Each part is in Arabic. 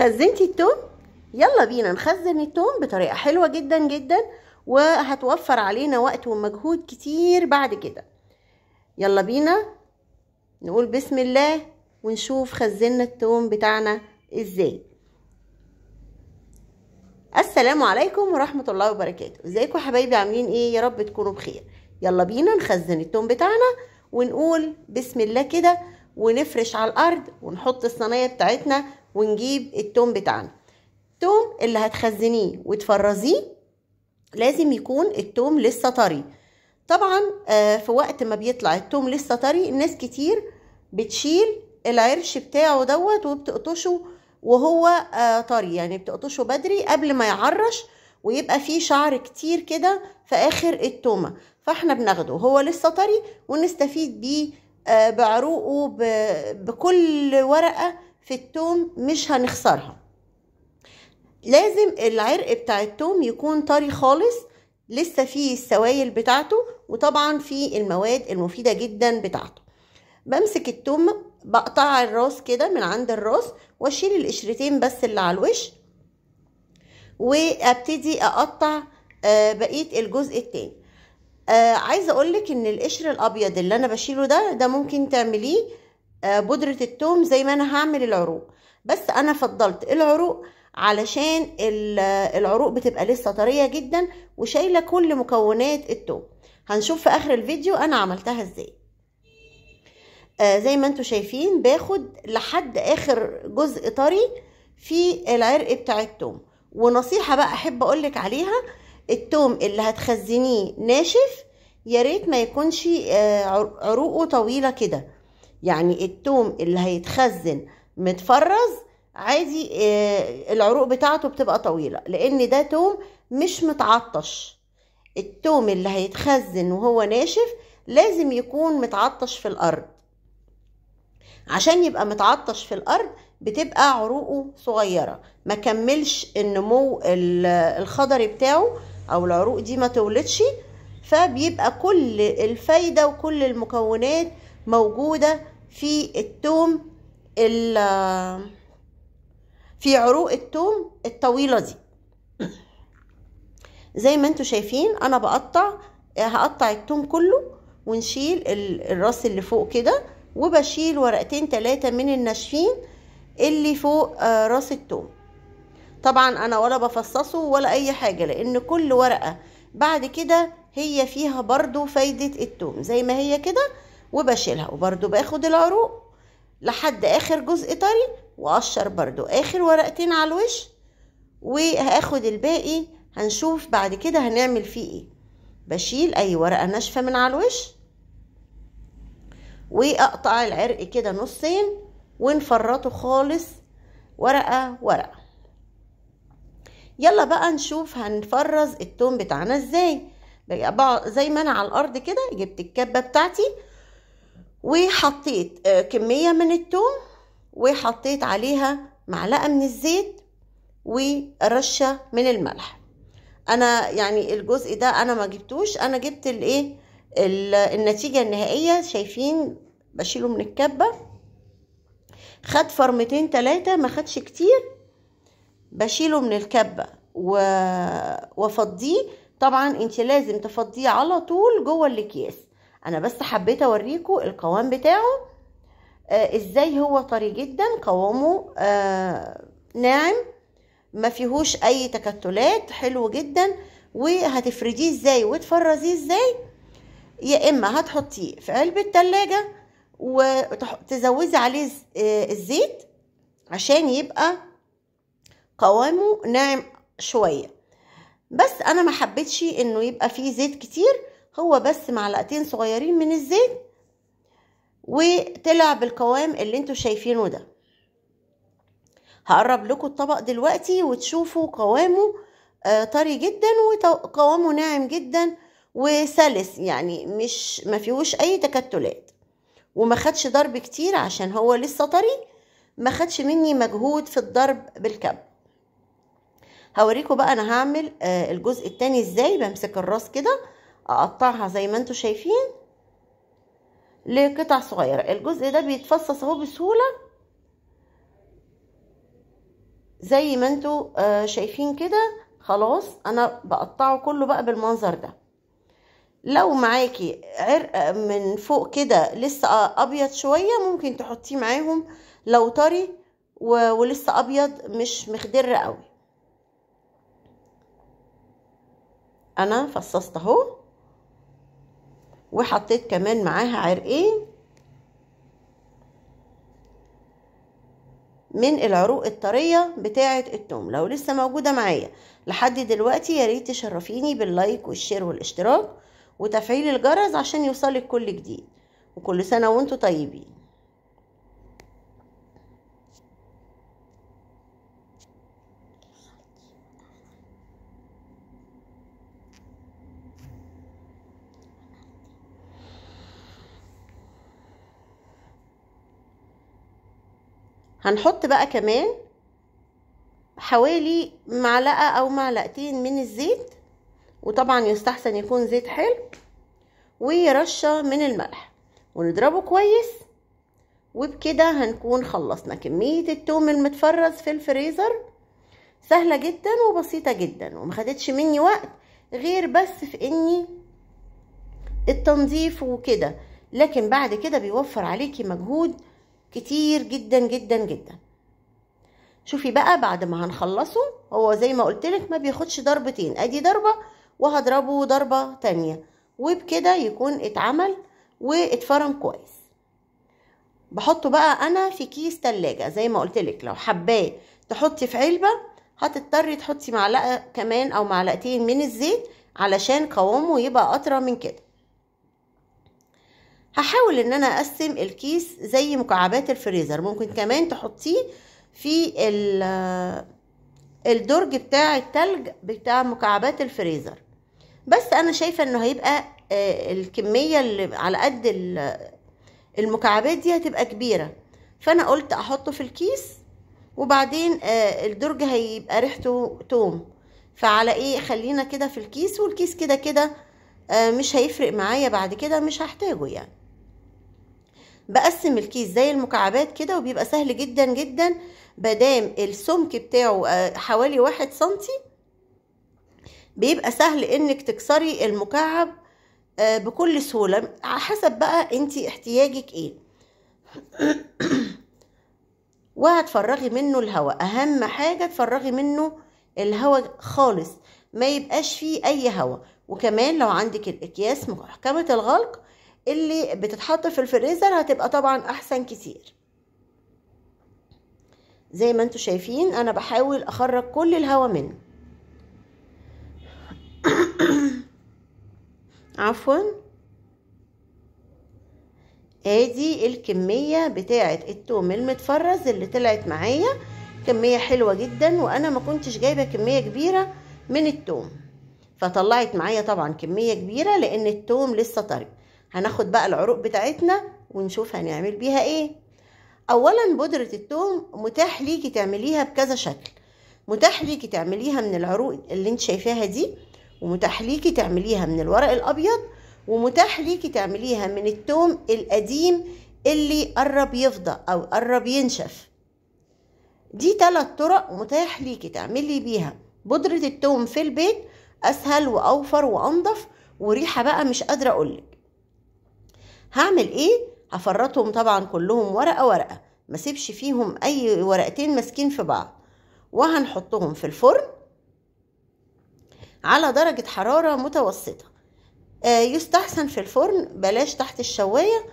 خزنتي التوم يلا بينا نخزن التوم بطريقه حلوه جدا جدا وهتوفر علينا وقت ومجهود كتير بعد كده يلا بينا نقول بسم الله ونشوف خزنا التوم بتاعنا ازاي السلام عليكم ورحمه الله وبركاته ازيكم حبايبي عاملين ايه يا رب تكونوا بخير يلا بينا نخزن التوم بتاعنا ونقول بسم الله كده ونفرش على الارض ونحط الصينيه بتاعتنا ونجيب التوم بتاعنا التوم اللي هتخزنيه وتفرزيه لازم يكون التوم لسه طري طبعا آه، في وقت ما بيطلع التوم لسه طري الناس كتير بتشيل العرش بتاعه دوت وبتقطشه وهو آه، طري يعني بتقطشه بدري قبل ما يعرش ويبقى فيه شعر كتير كده في اخر التومه فاحنا بناخده هو لسه طري ونستفيد بيه آه، بعروقه بكل ورقه في التوم مش هنخسرها لازم العرق بتاع التوم يكون طري خالص لسه فيه السوائل بتاعته وطبعا فيه المواد المفيدة جدا بتاعته بمسك التوم بقطع الراس كده من عند الراس واشيل القشرتين بس اللي على الوش وابتدي اقطع آه، بقيه الجزء التاني آه، عايزه اقولك ان القشر الابيض اللي انا بشيله ده ده ممكن تعمليه آه، بودرة التوم زي ما أنا هعمل العروق بس أنا فضلت العروق علشان العروق بتبقى لسه طرية جدا وشايلة كل مكونات التوم هنشوف في آخر الفيديو أنا عملتها إزاي آه زي ما انتم شايفين باخد لحد آخر جزء طري في العرق بتاع التوم ونصيحة بقى أحب أقولك عليها التوم اللي هتخزنيه ناشف ياريت ما يكونش آه، عروقه طويلة كده يعني التوم اللي هيتخزن متفرز عادي آه، العروق بتاعته بتبقى طويلة لأن ده توم مش متعطش التوم اللي هيتخزن وهو ناشف لازم يكون متعطش في الأرض عشان يبقى متعطش في الأرض بتبقى عروقه صغيرة ما كملش النمو الخضري بتاعه أو العروق دي ما تولدش فبيبقى كل الفايدة وكل المكونات موجودة في التوم في عروق التوم الطويله دي زي ما انتوا شايفين انا بقطع هقطع التوم كله ونشيل الراس اللي فوق كده وبشيل ورقتين ثلاثة من الناشفين اللي فوق آه، راس التوم طبعا انا ولا بفصصه ولا اي حاجة لان كل ورقة بعد كده هي فيها برضو فايدة التوم زي ما هي كده وبشيلها وبرده باخد العروق لحد اخر جزء طري واقشر برده اخر ورقتين على الوش وهاخد الباقي هنشوف بعد كده هنعمل فيه ايه بشيل اي ورقه ناشفه من على الوش واقطع العرق كده نصين ونفرطه خالص ورقه ورقه يلا بقى نشوف هنفرز التوم بتاعنا ازاي زي ما انا على الارض كده جبت الكبه بتاعتي وحطيت آه، كمية من التوم وحطيت عليها معلقة من الزيت ورشة من الملح انا يعني الجزء ده انا ما جبتوش انا جبت الايه النتيجة النهائية شايفين بشيله من الكبة خد فرمتين تلاتة ما خدش كتير بشيله من الكبة و... وفضيه طبعا انت لازم تفضيه على طول جوه الاكياس انا بس حبيت اوريكم القوام بتاعه آه، ازاي هو طري جدا قوامه آه، ناعم ما فيهوش اي تكتلات حلو جدا وهتفرديه ازاي وتفرزيه ازاي يا اما هتحطيه في قلب التلاجة وتزودي عليه آه، الزيت عشان يبقى قوامه ناعم شويه بس انا ما حبيتش انه يبقى فيه زيت كتير هو بس معلقتين صغيرين من الزيت وطلع بالقوام اللي انتوا شايفينه ده هقرب لكم الطبق دلوقتي وتشوفوا قوامه آه، طري جدا وقوامه ناعم جدا وسلس يعني مش ما فيهوش اي تكتلات وما خدش ضرب كتير عشان هو لسه طري ما خدش مني مجهود في الضرب بالكب هوريكم بقى انا هعمل آه، الجزء التاني ازاي بمسك الراس كده اقطعها زي ما انتم شايفين لقطع صغيره الجزء ده بيتفصص اهو بسهوله زي ما انتم آه، شايفين كده خلاص انا بقطعه كله بقى بالمنظر ده لو معاكي عرق من فوق كده لسه ابيض شويه ممكن تحطيه معاهم لو طري ولسه ابيض مش مخدر قوي انا فصصت اهو وحطيت كمان معاها عرقين من العروق الطرية بتاعة التوم لو لسه موجودة معايا لحد دلوقتي يا ريت تشرفيني باللايك والشير والاشتراك وتفعيل الجرس عشان يوصلك كل جديد وكل سنة وانتم طيبين هنحط بقى كمان حوالي معلقة أو معلقتين من الزيت وطبعا يستحسن يكون زيت حلو ورشة من الملح ونضربه كويس وبكده هنكون خلصنا كمية التوم المتفرز في الفريزر سهلة جدا وبسيطة جدا ومخدتش مني وقت غير بس في اني التنظيف وكده لكن بعد كده بيوفر عليكي مجهود كتير جدا جدا جدا شوفي بقى بعد ما هنخلصه هو زي ما لك ما بياخدش ضربتين ادي ضربة وهضربه ضربة تانية وبكده يكون اتعمل واتفرم كويس بحطه بقى انا في كيس تلاجة زي ما لك لو حباه تحطي في علبة هتضطري تحطي معلقة كمان او معلقتين من الزيت علشان قوامه يبقى اطرى من كده هحاول ان انا اقسم الكيس زي مكعبات الفريزر ممكن كمان تحطيه في الدرج بتاع التلج بتاع مكعبات الفريزر بس انا شايفه انه هيبقى آه، الكميه اللي على قد المكعبات دي هتبقى كبيره فانا قلت احطه في الكيس وبعدين آه، الدرج هيبقى ريحته توم فعلى ايه خلينا كده في الكيس والكيس كده كده آه، مش هيفرق معايا بعد كده مش هحتاجه يعني بقسم الكيس زي المكعبات كده وبيبقى سهل جدا جدا مادام السمك بتاعه آه، حوالي واحد سنتي بيبقى سهل انك تكسري المكعب آه، بكل سهوله حسب بقى انت احتياجك ايه وهتفرغي منه الهواء اهم حاجه تفرغي منه الهواء خالص ما يبقاش فيه اي هواء وكمان لو عندك الاكياس محكمه الغلق اللي بتتحط في الفريزر هتبقى طبعا احسن كتير زي ما انتم شايفين انا بحاول اخرج كل الهواء منه عفوا ادي الكميه بتاعه التوم المتفرز اللي طلعت معايا كميه حلوه جدا وانا ما كنتش جايبه كميه كبيره من التوم فطلعت معايا طبعا كميه كبيره لان التوم لسه طري هناخد بقى العروق بتاعتنا ونشوف هنعمل بيها ايه اولا بودرة التوم متاح ليكي تعمليها بكذا شكل متاح ليكي تعمليها من العروق اللي انت شايفاها دي ومتاح ليكي تعمليها من الورق الابيض ومتاح ليكي تعمليها من التوم القديم اللي قرب يفضى او قرب ينشف دي ثلاث طرق متاح ليكي تعملي بيها بودرة التوم في البيت اسهل واوفر وانضف وريحة بقى مش قادرة اقولك هعمل ايه هفرطهم طبعا كلهم ورقه ورقه ما سيبش فيهم اي ورقتين ماسكين في بعض وهنحطهم في الفرن على درجه حراره متوسطه آه يستحسن في الفرن بلاش تحت الشوايه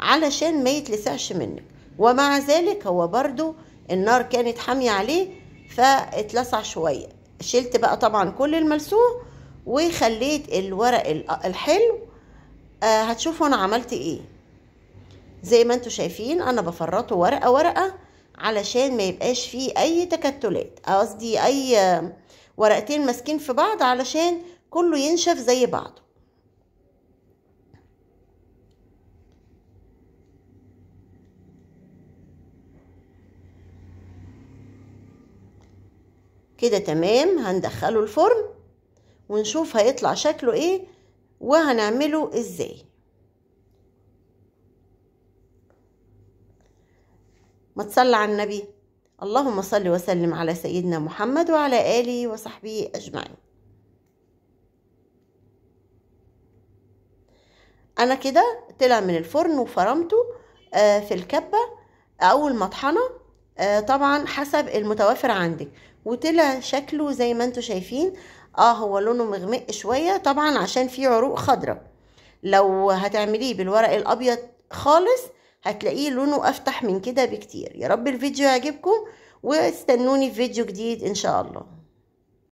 علشان ما يتلسعش منك ومع ذلك هو برضو النار كانت حاميه عليه فاتلسع شويه شلت بقى طبعا كل الملسوع وخليت الورق الحلو آه، هتشوفوا انا عملت ايه زي ما انتم شايفين انا بفرطه ورقه ورقه علشان ما يبقاش فيه اي تكتلات قصدي اي آه، ورقتين ماسكين في بعض علشان كله ينشف زي بعضه كده تمام هندخله الفرن ونشوف هيطلع شكله ايه وهنعمله ازاي ما تصلي على النبي اللهم صل وسلم على سيدنا محمد وعلى آله وصحبه أجمعين أنا كده طلع من الفرن وفرمته آه، في الكبة أو المطحنة آه، طبعا حسب المتوفر عندك وطلع شكله زي ما انتوا شايفين اه هو لونه مغمق شوية طبعا عشان فيه عروق خضراء لو هتعمليه بالورق الابيض خالص هتلاقيه لونه افتح من كده بكتير يا رب الفيديو يعجبكم واستنوني في فيديو جديد ان شاء الله